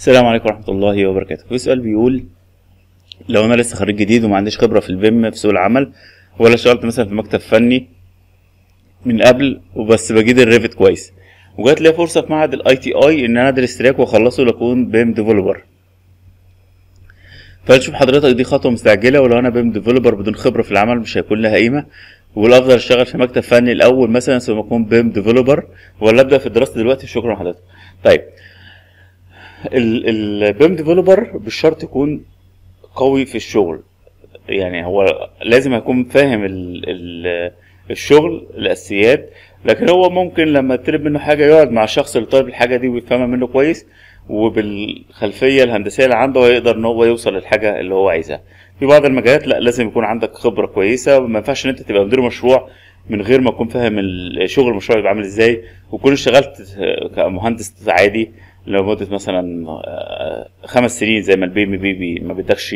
السلام عليكم ورحمة الله وبركاته في سؤال بيقول لو أنا لسه خريج جديد وما عنديش خبرة في البيم في سوق العمل ولا اشتغلت مثلا في مكتب فني من قبل وبس بجيد الريفت كويس وجات لي فرصة في معهد الاي تي اي ان انا ادرس تراك واخلصه لاكون بيم ديفلوبر شوف حضرتك دي خطوة مستعجلة ولو انا بيم ديفلوبر بدون خبرة في العمل مش هيكون لها قيمة والافضل اشتغل في مكتب فني الاول مثلا ثم اكون بيم ديفلوبر ولا ابدا في الدراسة دلوقتي شكرا لحضرتك طيب البيم ديفلوبر مش شرط يكون قوي في الشغل يعني هو لازم هيكون فاهم الـ الـ الشغل الاساسيات لكن هو ممكن لما تطلب منه حاجه يقعد مع الشخص اللي طالب الحاجه دي ويفهمها منه كويس وبالخلفيه الهندسيه اللي عنده هيقدر ان هو يوصل للحاجه اللي هو عايزها في بعض المجالات لا لازم يكون عندك خبره كويسه ما ينفعش ان انت تبقى مدير مشروع من غير ما تكون فاهم شغل المشروع يبقى عامل ازاي وكون اشتغلت كمهندس عادي لو مده مثلا آه، خمس سنين زي ما البي ام بي ما بدكش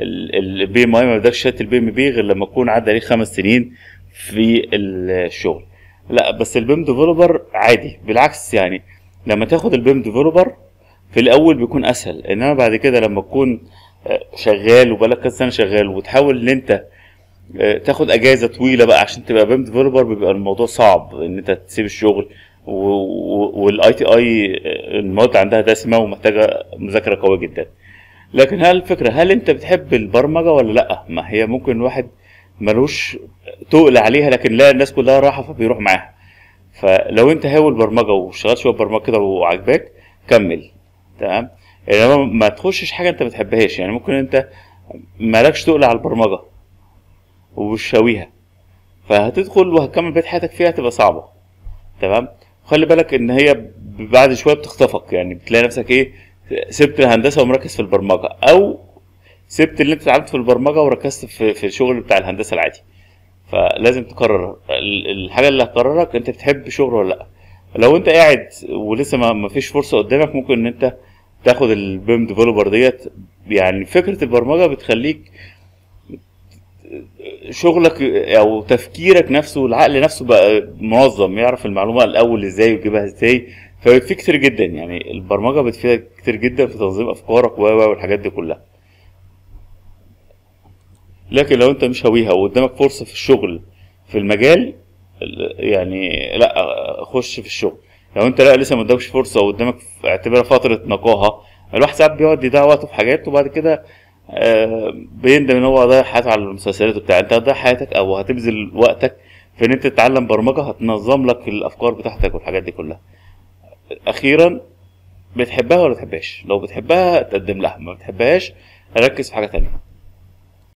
البي ام اي ما بدكش شهاده البي ام بي غير لما يكون عدى عليه خمس سنين في الشغل لا بس البيم ديفلوبر عادي بالعكس يعني لما تاخد البيم ديفلوبر في الاول بيكون اسهل انما بعد كده لما تكون آه، شغال وبقالك كذا سنه شغال وتحاول ان انت آه، تاخد اجازه طويله بقى عشان تبقى بيم ديفلوبر بيبقى الموضوع صعب ان انت تسيب الشغل والاي تي اي المواد عندها دسمه ومحتاجه مذاكره قويه جدا لكن هل الفكره هل انت بتحب البرمجه ولا لا ما هي ممكن واحد ملوش تقل عليها لكن لا الناس كلها راحه فبيروح معاها فلو انت هاوي البرمجه واشتغلت شويه برمجه كده وعاجباك كمل تمام انما يعني ما تخشش حاجه انت ما بتحبهاش يعني ممكن انت مالكش تقل على البرمجه ومش فهتدخل وهتكمل بقيه حياتك فيها هتبقى صعبه تمام خلي بالك ان هي بعد شويه بتخطفك يعني بتلاقي نفسك ايه سبت الهندسه ومركز في البرمجه او سبت اللي انت اتعلمته في البرمجه وركزت في في الشغل بتاع الهندسه العادي فلازم تقرر الحاجه اللي هتقررك انت بتحب شغل ولا لا لو انت قاعد ولسه ما فيش فرصه قدامك ممكن ان انت تاخد البيم ديفلوبر ديت يعني فكره البرمجه بتخليك شغلك او تفكيرك نفسه العقل نفسه بقى منظم يعرف المعلومه الاول ازاي ويجيبها ازاي فبتفيد كتير جدا يعني البرمجه بتفيدك كتير جدا في تنظيم افكارك و والحاجات دي كلها لكن لو انت مش هويها وقدامك فرصه في الشغل في المجال يعني لا خش في الشغل لو انت لا لسه ما قدامكش فرصه وقدامك اعتبرها فتره نقاهه الواحد ساعات بيقعد يضيع وقته في حاجات وبعد كده بيندم ان هو ضيع حياته على المسلسلات وبتاع انت هتضيع حياتك او هتبذل وقتك في ان انت تتعلم برمجه هتنظم لك الافكار بتاعتك والحاجات دي كلها اخيرا بتحبها ولا بتحبهاش لو بتحبها تقدم لها ما بتحبهاش ركز في حاجه تانية